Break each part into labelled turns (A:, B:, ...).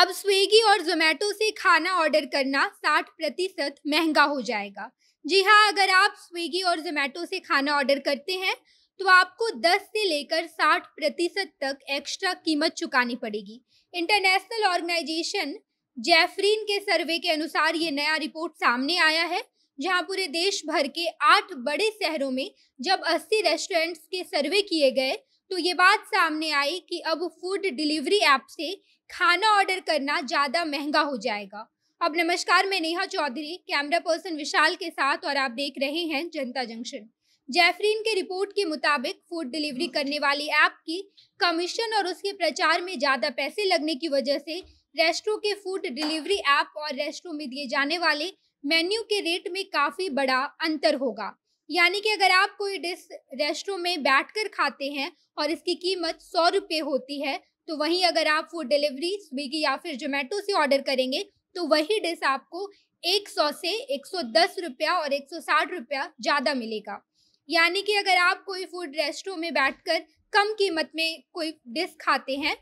A: अब स्विगी और जोमेटो से खाना ऑर्डर करना साठ प्रतिशत महंगा हो जाएगा जी हाँ अगर आप स्विगी और जोमेटो से खाना ऑर्डर करते हैं तो आपको 10 से लेकर 60 प्रतिशत तक एक्स्ट्रा कीमत चुकानी पड़ेगी इंटरनेशनल ऑर्गेनाइजेशन जेफरीन के सर्वे के अनुसार ये नया रिपोर्ट सामने आया है जहां पूरे देश भर के आठ बड़े शहरों में जब 80 रेस्टोरेंट्स के सर्वे किए गए तो ये बात सामने आई कि अब फूड डिलीवरी ऐप से खाना ऑर्डर करना ज़्यादा महंगा हो जाएगा अब नमस्कार मैं नेहा चौधरी कैमरा पर्सन विशाल के साथ और आप देख रहे हैं जनता जंक्शन जैफरीन के रिपोर्ट के मुताबिक फूड डिलीवरी करने वाली ऐप की कमीशन और उसके प्रचार में ज़्यादा पैसे लगने की वजह से रेस्टों के फूड डिलीवरी ऐप और रेस्टों में दिए जाने वाले मेन्यू के रेट में काफ़ी बड़ा अंतर होगा यानी कि अगर आप कोई डिश रेस्टो में बैठकर खाते हैं और इसकी कीमत सौ रुपये होती है तो वहीं अगर आप फूड डिलीवरी स्विगी या फिर जोमेटो से ऑर्डर करेंगे तो वही डिश आपको 100 से 110 रुपया और 160 रुपया ज़्यादा मिलेगा यानी कि अगर आप कोई फूड रेस्टो में बैठकर कम कीमत में कोई डिश खाते हैं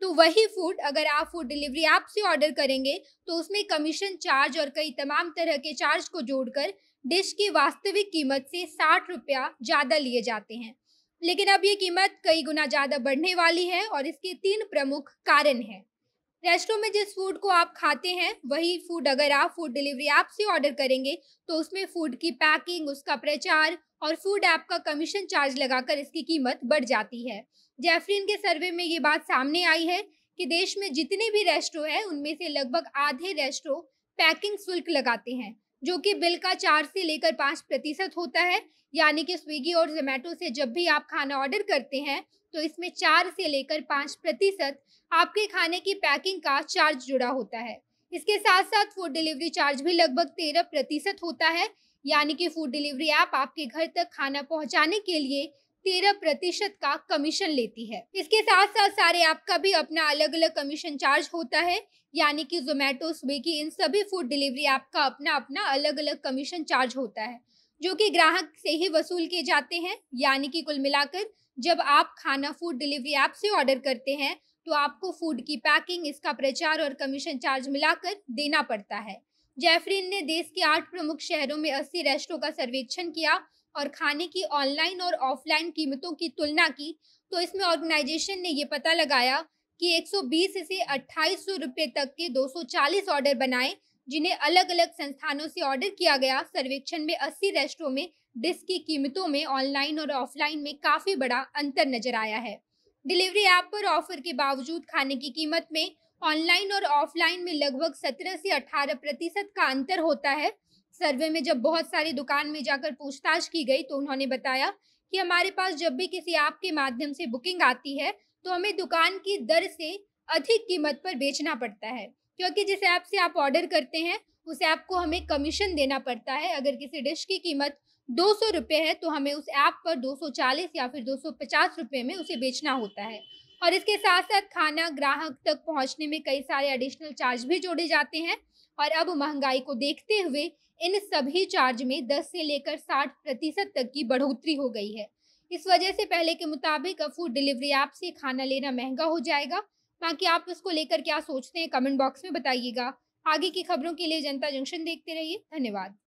A: तो वही फूड अगर आप फूड डिलीवरी ऐप से ऑर्डर करेंगे तो उसमें कमीशन चार्ज और कई तमाम तरह के चार्ज को जोड़कर डिश की वास्तविक कीमत से साठ रुपया ज़्यादा लिए जाते हैं लेकिन अब ये कीमत कई गुना ज़्यादा बढ़ने वाली है और इसके तीन प्रमुख कारण हैं रेस्टोरों में जिस फूड को आप खाते हैं वही फूड अगर आप फूड डिलीवरी ऐप से ऑर्डर करेंगे तो उसमें फूड की पैकिंग उसका प्रचार और फूड ऐप का कमीशन चार्ज लगाकर इसकी कीमत बढ़ जाती है जेफरीन के सर्वे में ये बात सामने आई है कि देश में जितने भी रेस्टोर हैं उनमें से लगभग आधे रेस्टोर पैकिंग शुल्क लगाते हैं जो कि बिल का चार से लेकर पाँच प्रतिशत होता है यानी कि स्विगी और जोमेटो से जब भी आप खाना ऑर्डर करते हैं तो इसमें चार से लेकर पाँच प्रतिशत आपके खाने की पैकिंग का चार्ज जुड़ा होता है इसके साथ साथ फूड डिलीवरी चार्ज भी लगभग तेरह प्रतिशत होता है यानी कि फूड डिलीवरी ऐप आपके घर तक खाना पहुंचाने के लिए तेरह प्रतिशत का कमीशन लेती है इसके साथ साथ सारे ऐप का भी अपना अलग अलग कमीशन चार्ज होता है यानी कि जोमेटो स्विगी इन सभी फूड डिलीवरी ऐप का अपना अपना अलग अलग कमीशन चार्ज होता है जो कि ग्राहक से ही वसूल किए जाते हैं यानी कि कुल मिलाकर जब आप खाना फूड डिलीवरी ऐप से ऑर्डर करते हैं तो आपको फूड की पैकिंग इसका प्रचार और कमीशन चार्ज मिलाकर देना पड़ता है जैफरीन ने देश के आठ प्रमुख शहरों में अस्सी रेस्टों का सर्वेक्षण किया और खाने की ऑनलाइन और ऑफलाइन कीमतों की तुलना की तो इसमें ऑर्गेनाइजेशन ने यह पता लगाया कि 120 से 2800 रुपए तक के 240 ऑर्डर बनाए जिन्हें अलग अलग संस्थानों से ऑर्डर किया गया सर्वेक्षण में 80 रेस्टों में डिस्क की कीमतों में ऑनलाइन और ऑफलाइन में काफ़ी बड़ा अंतर नजर आया है डिलीवरी ऐप पर ऑफर के बावजूद खाने की कीमत में ऑनलाइन और ऑफलाइन में लगभग 17 से 18 प्रतिशत का अंतर होता है सर्वे में जब बहुत सारी दुकान में जाकर पूछताछ की गई तो उन्होंने बताया कि हमारे पास जब भी किसी ऐप के माध्यम से बुकिंग आती है तो हमें दुकान की दर से अधिक कीमत पर बेचना पड़ता है क्योंकि जिस ऐप से आप ऑर्डर करते हैं उस ऐप को हमें कमीशन देना पड़ता है अगर किसी डिश की कीमत दो सौ रुपये है तो हमें उस ऐप पर दो सौ चालीस या फिर दो सौ पचास रुपये में उसे बेचना होता है और इसके साथ साथ खाना ग्राहक तक पहुंचने में कई सारे एडिशनल चार्ज भी जोड़े जाते हैं और अब महंगाई को देखते हुए इन सभी चार्ज में 10 से लेकर 60 प्रतिशत तक की बढ़ोतरी हो गई है इस वजह से पहले के मुताबिक अब फूड डिलीवरी ऐप से खाना लेना महंगा हो जाएगा बाकी आप इसको लेकर क्या सोचते हैं कमेंट बॉक्स में बताइएगा आगे की खबरों के लिए जनता जंक्शन देखते रहिए धन्यवाद